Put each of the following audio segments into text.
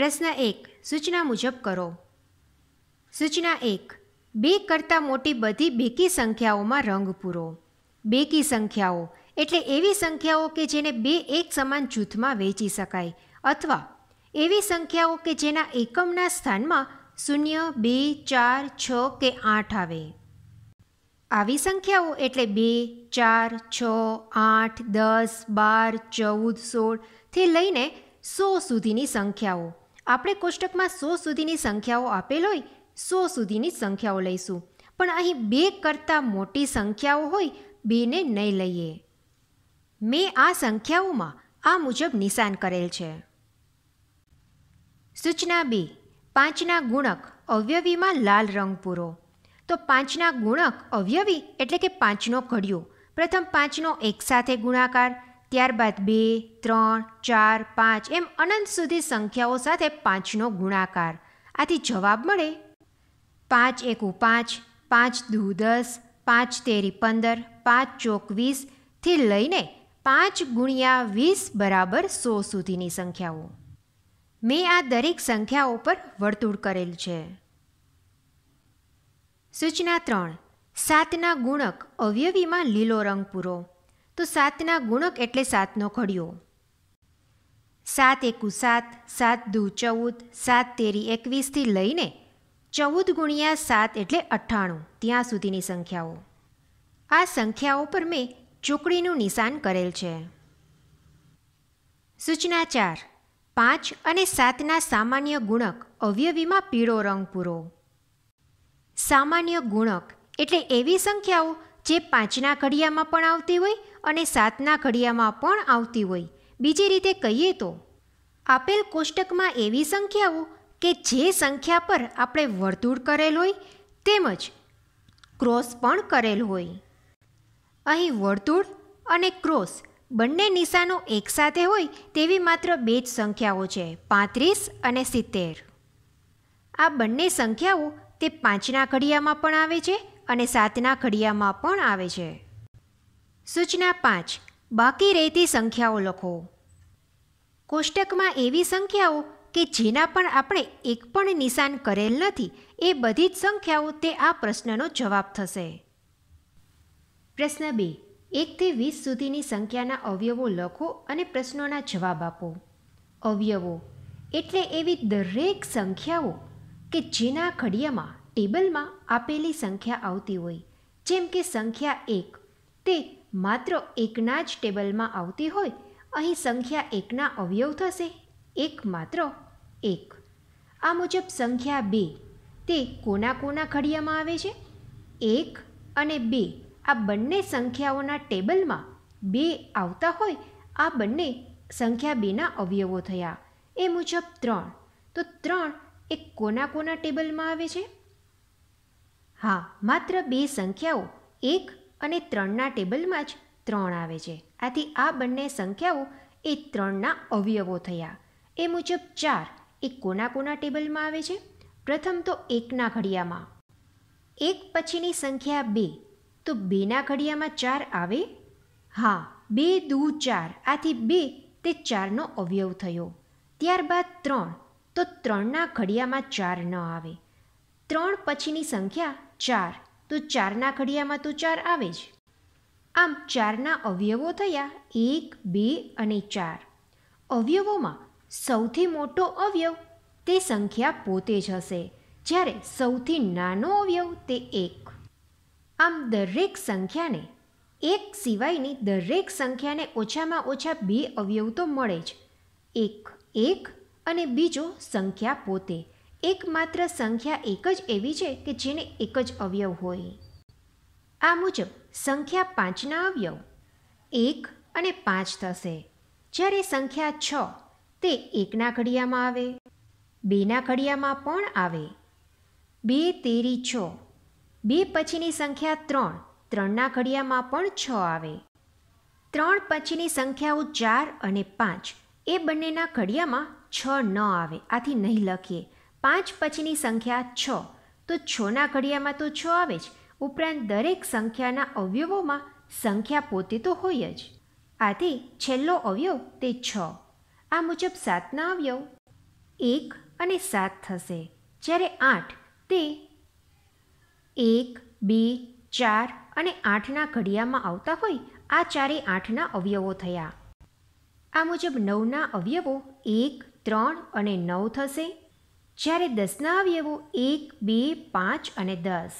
પ્રશ્ન એક સૂચના મુજબ કરો સૂચના એક બે કરતાં મોટી બધી બેકી સંખ્યાઓમાં રંગ પૂરો બેકી સંખ્યાઓ એટલે એવી સંખ્યાઓ કે જેને બે એક સમાન જૂથમાં વહેંચી શકાય અથવા એવી સંખ્યાઓ કે જેના એકમના સ્થાનમાં શૂન્ય બે ચાર છ કે આઠ આવે આવી સંખ્યાઓ એટલે બે ચાર છ આઠ દસ બાર ચૌદ સોળથી લઈને સો સુધીની સંખ્યાઓ આપણે કોષ્ટકમાં સો સુધીની સંખ્યાઓ આપેલ હોય સો સુધીની સંખ્યાઓ લઈશું પણ અહીં બે કરતાં મોટી સંખ્યાઓ હોય બેને નહીં લઈએ મેં આ સંખ્યાઓમાં આ મુજબ નિશાન કરેલ છે સૂચના બે પાંચના ગુણક અવયવીમાં લાલ રંગ પૂરો તો પાંચના ગુણક અવયવી એટલે કે પાંચનો ઘડિયો પ્રથમ પાંચનો એકસાથે ગુણાકાર ત્યારબાદ બે ત્રણ ચાર પાંચ એમ અનંત સુધી સંખ્યાઓ સાથે પાંચનો ગુણાકાર આથી જવાબ મળે પાંચ એકુ પાંચ પાંચ દુ દસ પાંચ તેરી પંદર પાંચ ચોકવીસથી લઈને પાંચ ગુણ્યા વીસ બરાબર સો સુધીની સંખ્યાઓ મેં આ દરેક સંખ્યાઓ પર વર્તુળ કરેલ છે સૂચના ત્રણ સાતના ગુણક અવયવીમાં લીલો રંગ પૂરો તો સાતના ગુણક એટલે સાતનો ઘડિયો સાત એકુ સાત સાત દુ ચૌદ સાત તેરી એકવીસથી લઈને ચૌદ ગુણ્યા સાત એટલે અઠ્ઠાણું ત્યાં સુધીની સંખ્યાઓ આ સંખ્યાઓ પર મેં ચોકડીનું નિશાન કરેલ છે સૂચના ચાર પાંચ અને સાતના સામાન્ય ગુણક અવયવીમાં પીળો રંગ પૂરો સામાન્ય ગુણક એટલે એવી સંખ્યાઓ જે પાંચના ઘડિયામાં પણ આવતી હોય અને સાતના ઘડિયામાં પણ આવતી હોય બીજી રીતે કહીએ તો આપેલ કોષ્ટકમાં એવી સંખ્યાઓ કે જે સંખ્યા પર આપણે વર્તુળ કરેલ હોય તેમજ ક્રોસ પણ કરેલ હોય અહીં વર્તુળ અને ક્રોસ બંને નિશાનો એકસાથે હોય તેવી માત્ર બે જ સંખ્યાઓ છે પાંત્રીસ અને સિત્તેર આ બંને સંખ્યાઓ તે પાંચના ઘડિયામાં પણ આવે છે અને સાતના ઘડિયામાં પણ આવે છે સૂચના પાંચ બાકી રહેતી સંખ્યાઓ લખો કોષ્ટકમાં એવી સંખ્યાઓ કે જેના પણ આપણે એક પણ નિશાન કરેલ નથી એ બધી જ સંખ્યાઓ તે આ પ્રશ્નનો જવાબ થશે પ્રશ્ન બે એકથી વીસ સુધીની સંખ્યાના અવયવો લખો અને પ્રશ્નોના જવાબ આપો અવયવો એટલે એવી દરેક સંખ્યાઓ કે જેના ઘડિયામાં ટેબલમાં આપેલી સંખ્યા આવતી હોય જેમ કે સંખ્યા એક તે માત્ર એકના જ ટેબલમાં આવતી હોય અહીં સંખ્યા એકના અવયવ થશે એક માત્ર એક આ મુજબ સંખ્યા બે તે કોના કોના ખડિયામાં આવે છે એક અને બે આ બંને સંખ્યાઓના ટેબલમાં બે આવતા હોય આ બંને સંખ્યા બેના અવયવો થયા એ મુજબ ત્રણ તો ત્રણ એ કોના કોના ટેબલમાં આવે છે હા માત્ર બે સંખ્યાઓ એક અને ત્રણના ટેબલમાં જ ત્રણ આવે છે આથી આ બંને સંખ્યાઓ એ ત્રણના અવયવો થયા એ મુજબ ચાર એ કોના કોના ટેબલમાં આવે છે પ્રથમ તો એકના ઘડિયામાં એક પછીની સંખ્યા બે તો બેના ઘડિયામાં ચાર આવે હા બે દુ ચાર આથી બે તે ચારનો અવયવ થયો ત્યારબાદ ત્રણ તો ત્રણના ઘડિયામાં ચાર ન આવે ત્રણ પછીની સંખ્યા ચાર તો ચારના ઘડિયામાં તો ચાર આવે જ આમ ચારના અવયવો થયા એક બે અને ચાર અવયવોમાં સૌથી મોટો અવયવ તે સંખ્યા પોતે જ હશે જ્યારે સૌથી નાનો અવયવ તે એક આમ દરેક સંખ્યાને એક સિવાયની દરેક સંખ્યાને ઓછામાં ઓછા બે અવયવ તો મળે જ એક એક અને બીજો સંખ્યા પોતે એકમાત્ર સંખ્યા એક જ એવી છે કે જેને એક જ અવયવ હોય આ મુજબ સંખ્યા પાંચના અવયવ એક અને પાંચ થશે જ્યારે સંખ્યા છ તે એકના ઘડિયામાં આવે બેના ઘડિયામાં પણ આવે બે તેરી છ બે પછીની સંખ્યા ત્રણ ત્રણના ઘડિયામાં પણ છ આવે ત્રણ પછીની સંખ્યાઓ ચાર અને પાંચ એ બંનેના ઘડિયામાં છ ન આવે આથી નહીં લખીએ પાંચ પછીની સંખ્યા છ તો છના ઘડિયામાં તો છ આવે જ ઉપરાંત દરેક સંખ્યાના અવયવોમાં સંખ્યા પોતે તો હોય જ આથી છેલ્લો અવયવ તે છ આ મુજબ સાતના અવયવ એક અને સાત થશે જ્યારે આઠ તે એક બે ચાર અને આઠના ઘડિયામાં આવતા હોય આ ચારે આઠના અવયવો થયા આ મુજબ નવના અવયવો એક ત્રણ અને નવ થશે જ્યારે દસના અવયવો એક બે પાંચ અને દસ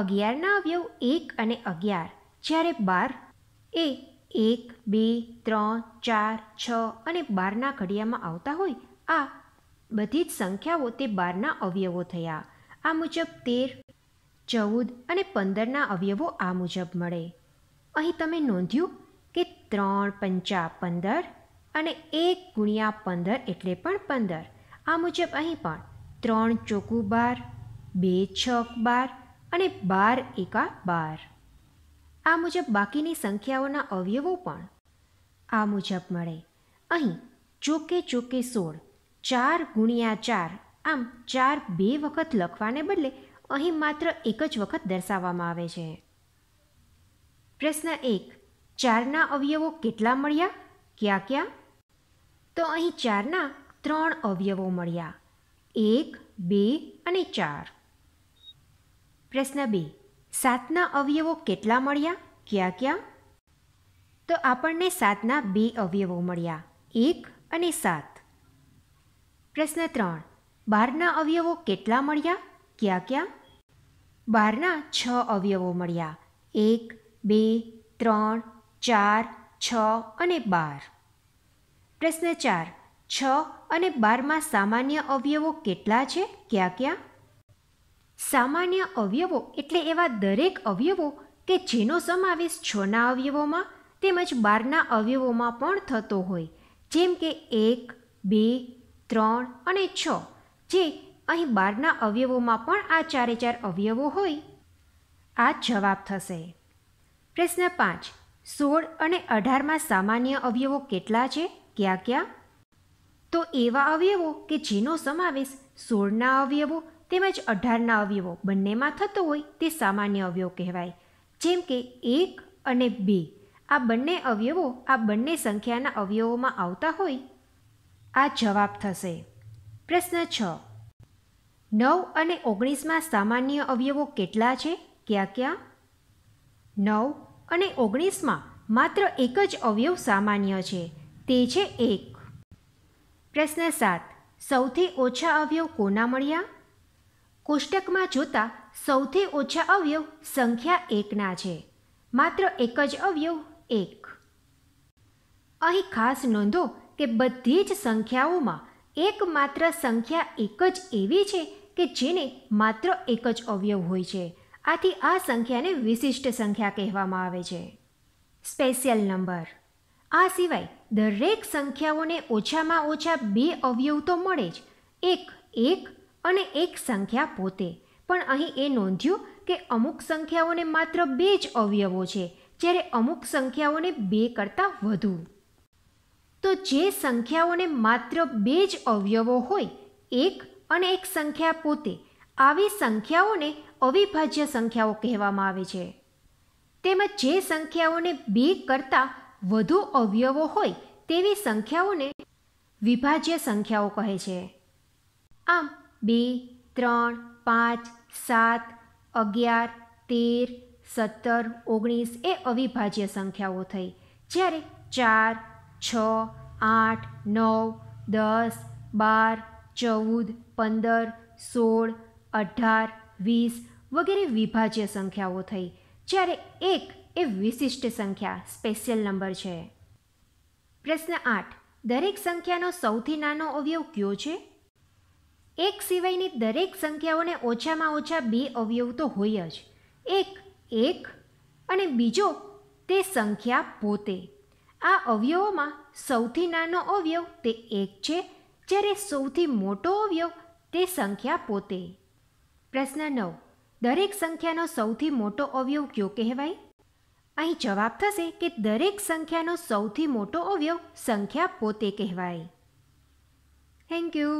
અગિયારના અવયવ એક અને અગિયાર જ્યારે બાર એ એક બે ત્રણ ચાર છ અને બારના ઘડિયામાં આવતા હોય આ બધી જ સંખ્યાઓ તે બારના અવયવો થયા આ મુજબ તેર ચૌદ અને પંદરના અવયવો આ મુજબ મળે અહીં તમે નોંધ્યું કે ત્રણ પંચા પંદર અને એક ગુણ્યા પંદર એટલે પણ પંદર આ મુજબ અહીં પણ ત્રણ ચોકુ બાર બે છક બાર અને બાર એકા બાર આ મુજબ બાકીની સંખ્યાઓના અવયવો પણ આ મુજબ મળે અહીં ચોકે ચોકે સોળ ચાર ગુણ્યા ચાર આમ ચાર બે વખત લખવાને બદલે અહીં માત્ર એક જ વખત દર્શાવવામાં આવે છે પ્રશ્ન એક ચારના અવયવો કેટલા મળ્યા ક્યાં ક્યાં તો અહીં ચારના ત્રણ અવયવો મળ્યા એક બે અને ચાર પ્રશ્ન બે સાતના અવયવો કેટલા મળ્યા ક્યાં ક્યાં તો આપણને સાતના બે અવયવો મળ્યા એક અને સાત પ્રશ્ન ત્રણ બારના અવયવો કેટલા મળ્યા ક્યાં ક્યાં બારના છ અવયવો મળ્યા એક બે ત્રણ ચાર છ અને બાર પ્રશ્ન ચાર છ અને બારમાં સામાન્ય અવયવો કેટલા છે ક્યાં ક્યાં સામાન્ય અવયવો એટલે એવા દરેક અવયવો કે જેનો સમાવેશ છના અવયવોમાં તેમજ બારના અવયવોમાં પણ થતો હોય જેમ કે એક બે ત્રણ અને છ જે અહીં બારના અવયવોમાં પણ આ ચારે ચાર અવયવો હોય આ જવાબ થશે પ્રશ્ન પાંચ સોળ અને અઢારમાં સામાન્ય અવયવો કેટલા છે ક્યાં ક્યાં તો એવા અવયવો કે જેનો સમાવેશ સોળના અવયવો તેમજ અઢારના અવયવો બંનેમાં થતો હોય તે સામાન્ય અવયવ કહેવાય જેમ કે એક અને બે આ બંને અવયવો આ બંને સંખ્યાના અવયવોમાં આવતા હોય આ જવાબ થશે પ્રશ્ન છ નવ અને ઓગણીસમાં સામાન્ય અવયવો કેટલા છે ક્યાં ક્યાં નવ અને ઓગણીસમાં માત્ર એક જ અવયવ સામાન્ય છે તે છે એક પ્રશ્ન સાત સૌથી ઓછા અવયવ કોના મળ્યા કોષ્ટકમાં જોતા સૌથી ઓછા અવયવ સંખ્યા એકના છે માત્ર એક જ અવયવ એક અહીં ખાસ નોંધો કે બધી જ સંખ્યાઓમાં એકમાત્ર સંખ્યા એક જ એવી છે કે જેને માત્ર એક જ અવયવ હોય છે આથી આ સંખ્યાને વિશિષ્ટ સંખ્યા કહેવામાં આવે છે સ્પેશિયલ નંબર આ સિવાય દરેક સંખ્યાઓને ઓછામાં ઓછા બે અવયવ તો મળે જ એક એક અને એક સંખ્યા પોતે પણ અહીં એ નોંધ્યું કે અમુક સંખ્યાઓને માત્ર બે જ અવયવો છે જ્યારે અમુક સંખ્યાઓને બે કરતાં વધુ તો જે સંખ્યાઓને માત્ર બે જ અવયવો હોય એક અને એક સંખ્યા પોતે આવી સંખ્યાઓને અવિભાજ્ય સંખ્યાઓ કહેવામાં આવે છે તેમજ જે સંખ્યાઓને બે કરતાં વધુ અવયવો હોય તેવી સંખ્યાઓને વિભાજ્ય સંખ્યાઓ કહે છે આમ બે ત્રણ પાંચ સાત અગિયાર તેર સત્તર ઓગણીસ એ અવિભાજ્ય સંખ્યાઓ થઈ જ્યારે ચાર છ આઠ નવ દસ બાર ચૌદ પંદર સોળ અઢાર વીસ વગેરે વિભાજ્ય સંખ્યાઓ થઈ જ્યારે એક એ વિશિષ્ટ સંખ્યા સ્પેશિયલ નંબર છે પ્રશ્ન આઠ દરેક સંખ્યાનો સૌથી નાનો અવયવ કયો છે એક સિવાયની દરેક સંખ્યાઓને ઓછામાં ઓછા બે અવયવ તો હોય જ એક એક અને બીજો તે સંખ્યા પોતે આ અવયવોમાં સૌથી નાનો અવયવ તે એક છે જ્યારે સૌથી મોટો અવયવ તે સંખ્યા પોતે પ્રશ્ન નવ દરેક સંખ્યાનો સૌથી મોટો અવયવ કયો કહેવાય અહીં જવાબ થશે કે દરેક સંખ્યાનો સૌથી મોટો અવયવ સંખ્યા પોતે કહેવાય થેન્ક યુ